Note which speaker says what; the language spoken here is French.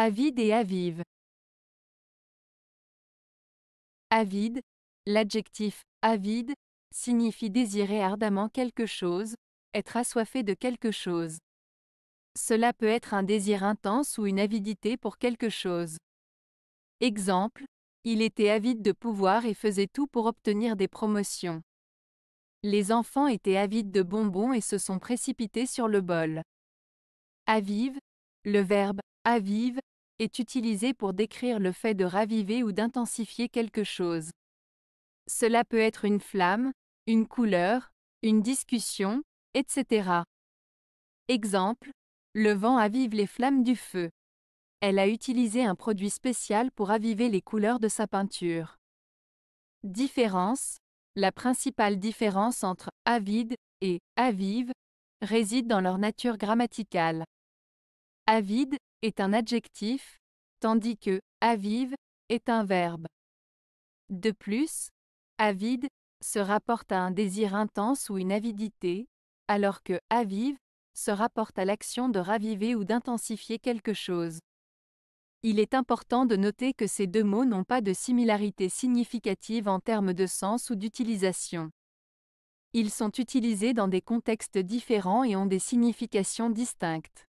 Speaker 1: Avide et avive.
Speaker 2: Avide, l'adjectif avide, signifie désirer ardemment quelque chose, être assoiffé de quelque chose. Cela peut être un désir intense ou une avidité pour quelque chose. Exemple, il était avide de pouvoir et faisait tout pour obtenir des promotions. Les enfants étaient avides de bonbons et se sont précipités sur le bol. Avive, le verbe avive est utilisé pour décrire le fait de raviver ou d'intensifier quelque chose. Cela peut être une flamme, une couleur, une discussion, etc. Exemple, le vent avive les flammes du feu. Elle a utilisé un produit spécial pour aviver les couleurs de sa peinture. Différence La principale différence entre avide et avive réside dans leur nature grammaticale. Avide est un adjectif, tandis que avive est un verbe. De plus, avide se rapporte à un désir intense ou une avidité, alors que avive se rapporte à l'action de raviver ou d'intensifier quelque chose. Il est important de noter que ces deux mots n'ont pas de similarité significative en termes de sens ou d'utilisation. Ils sont utilisés dans des contextes différents et ont des significations distinctes.